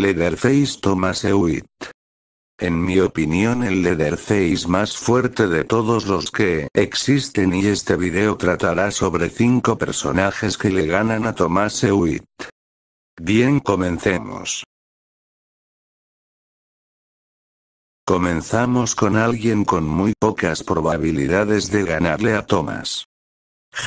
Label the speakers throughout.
Speaker 1: Leatherface Thomas Hewitt.
Speaker 2: En mi opinión el Leatherface más fuerte de todos los que existen y este video tratará sobre 5 personajes que le ganan a Thomas Hewitt.
Speaker 3: Bien comencemos. Comenzamos con alguien con muy pocas probabilidades de ganarle
Speaker 2: a Thomas.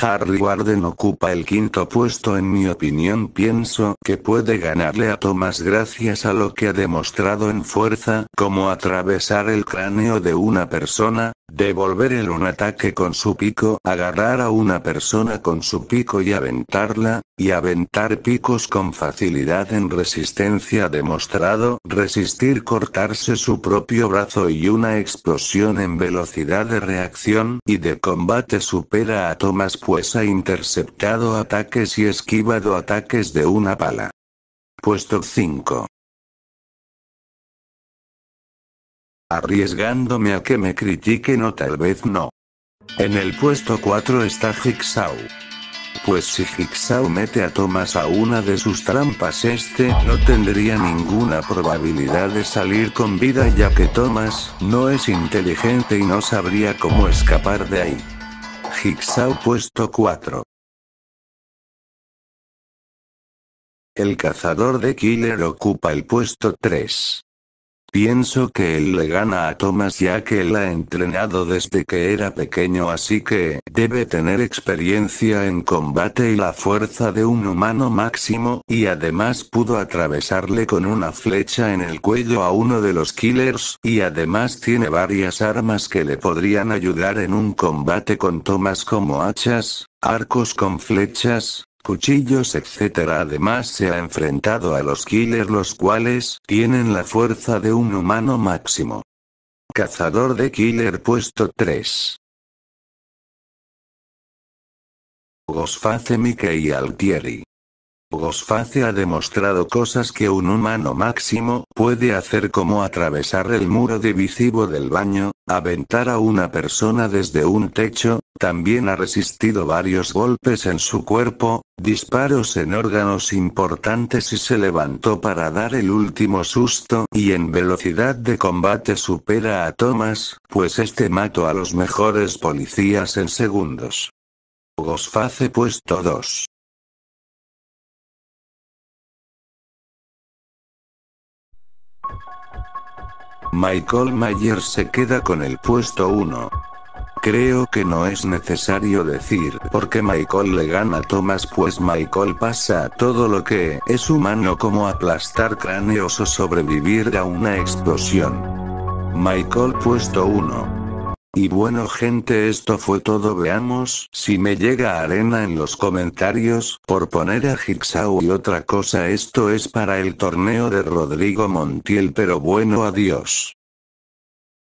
Speaker 2: Harry Warden ocupa el quinto puesto en mi opinión pienso que puede ganarle a Thomas gracias a lo que ha demostrado en fuerza como atravesar el cráneo de una persona, Devolver el un ataque con su pico, agarrar a una persona con su pico y aventarla, y aventar picos con facilidad en resistencia demostrado, resistir cortarse su propio brazo y una explosión en velocidad de reacción y de combate supera a Thomas pues ha interceptado ataques y esquivado ataques de
Speaker 3: una pala. Puesto 5. arriesgándome a que me critiquen o tal vez no. En el
Speaker 2: puesto 4 está Jigsaw. Pues si Jigsaw mete a Thomas a una de sus trampas este no tendría ninguna probabilidad de salir con vida ya que Thomas no es inteligente y no sabría cómo escapar de ahí.
Speaker 3: Jigsaw puesto 4. El cazador de Killer ocupa el puesto 3. Pienso
Speaker 2: que él le gana a Thomas ya que él ha entrenado desde que era pequeño así que debe tener experiencia en combate y la fuerza de un humano máximo, y además pudo atravesarle con una flecha en el cuello a uno de los killers, y además tiene varias armas que le podrían ayudar en un combate con Thomas como hachas, arcos con flechas, cuchillos, etc. Además se ha enfrentado a los killers los cuales tienen la fuerza de un humano
Speaker 3: máximo. Cazador de killer puesto 3. Gosface Mike y Altieri
Speaker 1: gosface
Speaker 2: ha demostrado cosas que un humano máximo puede hacer como atravesar el muro divisivo del baño, aventar a una persona desde un techo, también ha resistido varios golpes en su cuerpo, disparos en órganos importantes y se levantó para dar el último susto y en velocidad de combate supera a Thomas, pues este mató a los mejores policías en
Speaker 3: segundos. gosface puesto 2
Speaker 2: Michael Mayer se queda con el puesto 1. Creo que no es necesario decir por qué Michael le gana a Thomas pues Michael pasa todo lo que es humano como aplastar cráneos o sobrevivir a una explosión. Michael puesto 1. Y bueno gente esto fue todo veamos si me llega arena en los comentarios, por poner a Jigsaw y otra
Speaker 3: cosa esto es para el torneo de Rodrigo Montiel pero bueno adiós.